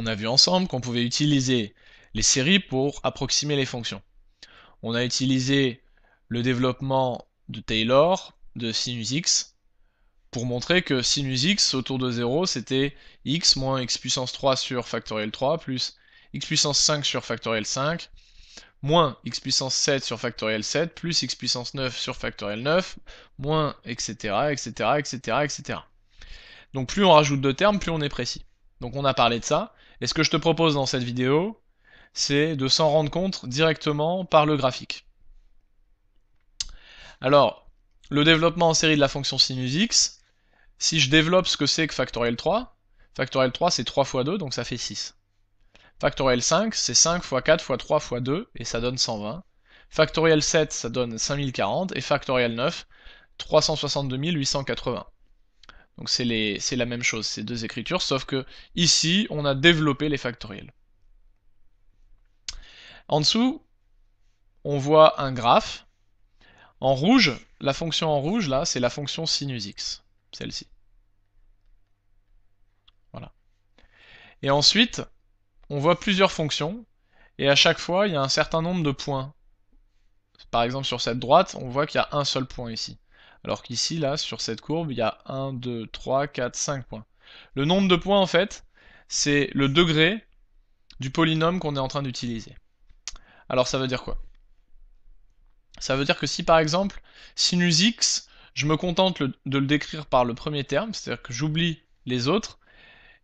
On a vu ensemble qu'on pouvait utiliser les séries pour approximer les fonctions. On a utilisé le développement de Taylor de sinus x pour montrer que sinus x autour de 0 c'était x moins x puissance 3 sur factoriel 3 plus x puissance 5 sur factoriel 5 moins x puissance 7 sur factoriel 7 plus x puissance 9 sur factoriel 9 moins etc etc etc etc. Donc plus on rajoute de termes plus on est précis. Donc on a parlé de ça. Et ce que je te propose dans cette vidéo, c'est de s'en rendre compte directement par le graphique. Alors, le développement en série de la fonction sinus x, si je développe ce que c'est que factoriel 3, factoriel 3 c'est 3 fois 2, donc ça fait 6. Factoriel 5 c'est 5 fois 4 fois 3 fois 2, et ça donne 120. Factoriel 7 ça donne 5040, et factoriel 9 362 880. Donc c'est la même chose, ces deux écritures, sauf que ici, on a développé les factoriels. En dessous, on voit un graphe. En rouge, la fonction en rouge, là, c'est la fonction sinus x, celle-ci. Voilà. Et ensuite, on voit plusieurs fonctions, et à chaque fois, il y a un certain nombre de points. Par exemple, sur cette droite, on voit qu'il y a un seul point ici. Alors qu'ici, là, sur cette courbe, il y a 1, 2, 3, 4, 5 points. Le nombre de points, en fait, c'est le degré du polynôme qu'on est en train d'utiliser. Alors ça veut dire quoi Ça veut dire que si par exemple, sinus x, je me contente de le décrire par le premier terme, c'est-à-dire que j'oublie les autres,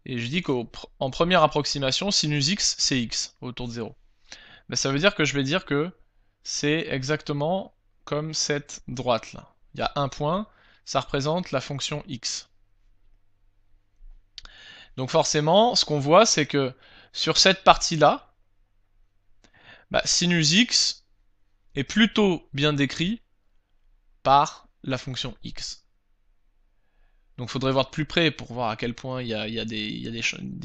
et je dis qu'en première approximation, sinus x, c'est x, autour de 0. Mais ben, ça veut dire que je vais dire que c'est exactement comme cette droite là il y a un point, ça représente la fonction x. Donc forcément, ce qu'on voit, c'est que sur cette partie-là, bah, sinus x est plutôt bien décrit par la fonction x. Donc il faudrait voir de plus près pour voir à quel point il y a, des,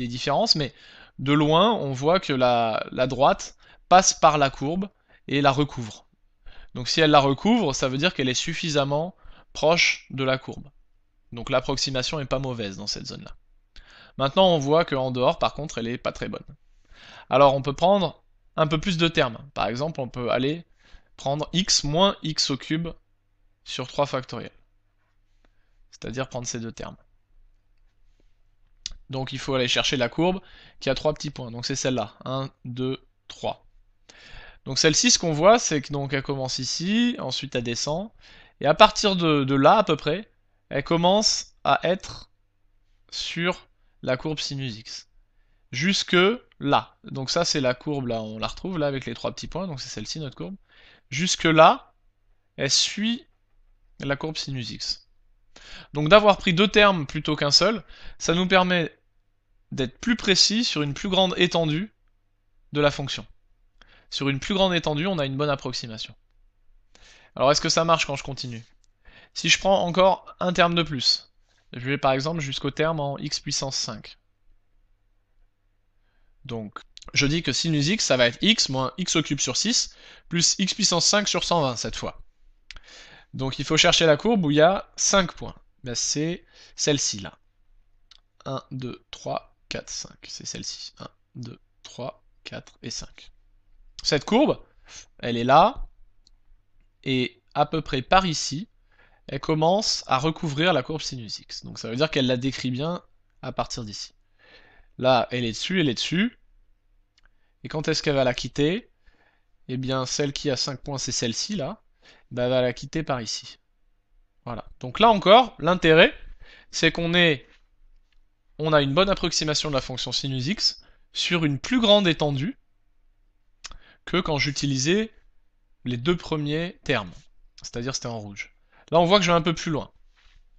différences, mais de loin, on voit que la droite passe par la courbe et la recouvre. Donc si elle la recouvre, ça veut dire qu'elle est suffisamment proche de la courbe. Donc l'approximation n'est pas mauvaise dans cette zone-là. Maintenant, on voit qu'en dehors, par contre, elle n'est pas très bonne. Alors on peut prendre un peu plus de termes. Par exemple, on peut aller prendre x moins x au cube sur 3 factoriel. C'est-à-dire prendre ces deux termes. Donc il faut aller chercher la courbe qui a trois petits points. Donc c'est celle-là. 1, 2, 3. Donc celle-ci, ce qu'on voit, c'est que donc elle commence ici, ensuite elle descend, et à partir de, là à peu près, elle commence à être sur la courbe sinus x. Jusque là. Donc ça c'est la courbe, là on la retrouve là avec les trois petits points, donc c'est celle-ci notre courbe. Jusque là, elle suit la courbe sinus x. Donc d'avoir pris deux termes plutôt qu'un seul, ça nous permet d'être plus précis sur une plus grande étendue de la fonction. Sur une plus grande étendue, on a une bonne approximation. Alors est-ce que ça marche quand je continue Si je prends encore un terme de plus, je vais par exemple jusqu'au terme en x puissance 5. Donc je dis que sinus x, ça va être x moins x au cube sur 6, plus x puissance 5 sur 120 cette fois. Donc il faut chercher la courbe où il y a 5 points. Ben, c'est celle-ci là. 1, 2, 3, 4, 5. C'est celle-ci. 1, 2, 3, 4 et 5. Cette courbe, elle est là, et à peu près par ici, elle commence à recouvrir la courbe sinus x. Donc ça veut dire qu'elle la décrit bien à partir d'ici. Là, elle est dessus, elle est dessus. Et quand est-ce qu'elle va la quitter Eh bien, celle qui a 5 points, c'est celle-ci, là. Ben, elle va la quitter par ici. Voilà. Donc là encore, l'intérêt, c'est qu'on on a une bonne approximation de la fonction sinus x sur une plus grande étendue que quand j'utilisais les deux premiers termes. C'est-à-dire c'était en rouge. Là, on voit que je vais un peu plus loin.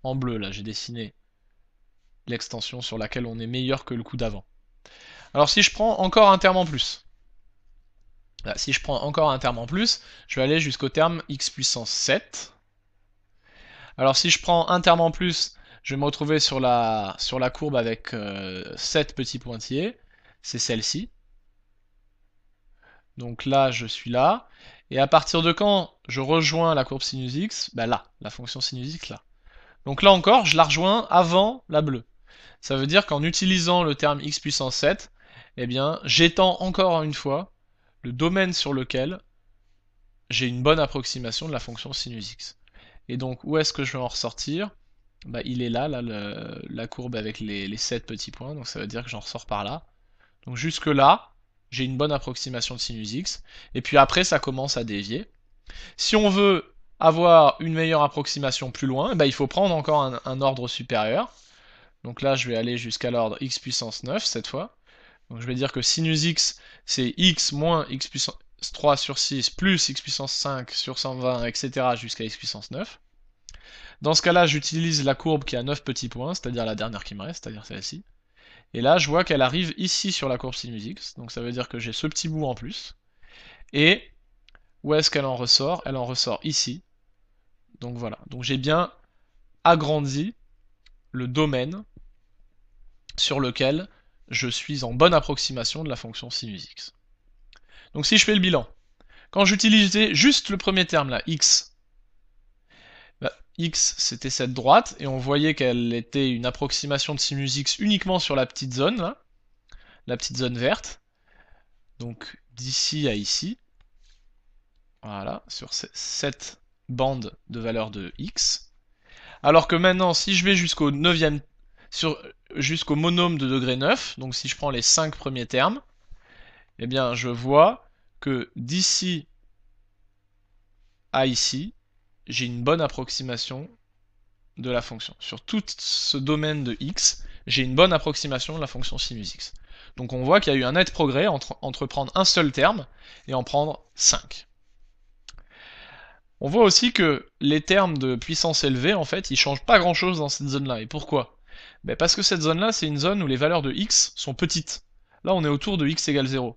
En bleu, là, j'ai dessiné l'extension sur laquelle on est meilleur que le coup d'avant. Alors si je prends encore un terme en plus, si je prends encore un terme en plus, je vais aller jusqu'au terme x puissance 7. Alors si je prends un terme en plus, je vais me retrouver sur la, sur la courbe avec 7 euh, petits pointillés, c'est celle-ci. Donc là, je suis là. Et à partir de quand je rejoins la courbe sinus x Bah là, la fonction sinus x là. Donc là encore, je la rejoins avant la bleue. Ça veut dire qu'en utilisant le terme x puissance 7, eh bien, j'étends encore une fois le domaine sur lequel j'ai une bonne approximation de la fonction sinus x. Et donc, où est-ce que je vais en ressortir bah, Il est là, la courbe avec les, les 7 petits points, donc ça veut dire que j'en ressors par là. Donc jusque là, j'ai une bonne approximation de sinus x, et puis après ça commence à dévier. Si on veut avoir une meilleure approximation plus loin, eh ben, il faut prendre encore un, ordre supérieur. Donc là, je vais aller jusqu'à l'ordre x puissance 9 cette fois. Donc je vais dire que sinus x, c'est x moins x puissance 3 sur 6 plus x puissance 5 sur 120, etc. jusqu'à x puissance 9. Dans ce cas-là, j'utilise la courbe qui a 9 petits points, c'est-à-dire la dernière qui me reste, c'est-à-dire celle-ci. Et là, je vois qu'elle arrive ici sur la courbe x. donc ça veut dire que j'ai ce petit bout en plus. Et où est-ce qu'elle en ressort Elle en ressort ici. Donc voilà, donc j'ai bien agrandi le domaine sur lequel je suis en bonne approximation de la fonction sin x. Donc si je fais le bilan, quand j'utilisais juste le premier terme là, x, X c'était cette droite, et on voyait qu'elle était une approximation de sinus X uniquement sur la petite zone, là, la petite zone verte, donc d'ici à ici, voilà, sur cette bande de valeur de X. Alors que maintenant, si je vais jusqu'au 9 jusqu'au monôme de degré 9, donc si je prends les 5 premiers termes, et eh bien je vois que d'ici à ici, j'ai une bonne approximation de la fonction. Sur tout ce domaine de x, j'ai une bonne approximation de la fonction sinus x. Donc on voit qu'il y a eu un net progrès entre, entre prendre un seul terme et en prendre 5. On voit aussi que les termes de puissance élevée, en fait, ils ne changent pas grand-chose dans cette zone-là. Et pourquoi ben, Parce que cette zone-là, c'est une zone où les valeurs de x sont petites. Là, on est autour de x égale 0.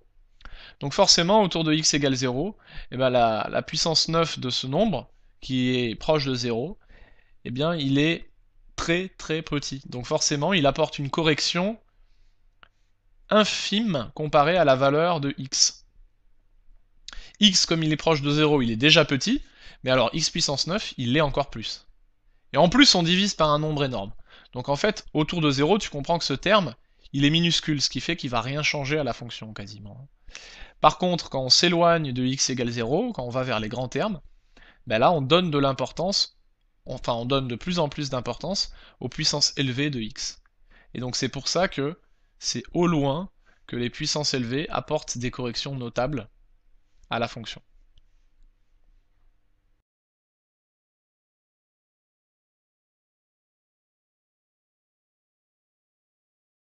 Donc forcément, autour de x égale 0, eh ben la puissance 9 de ce nombre, qui est proche de 0, eh bien, il est très très petit. Donc forcément, il apporte une correction infime comparée à la valeur de x. x, comme il est proche de 0, il est déjà petit, mais alors x puissance 9, il l'est encore plus. Et en plus, on divise par un nombre énorme. Donc en fait, autour de 0, tu comprends que ce terme, il est minuscule, ce qui fait qu'il va rien changer à la fonction quasiment. Par contre, quand on s'éloigne de x égale 0, quand on va vers les grands termes, ben là on donne de l'importance, enfin on donne de plus en plus d'importance aux puissances élevées de x. Et donc c'est pour ça que c'est au loin que les puissances élevées apportent des corrections notables à la fonction.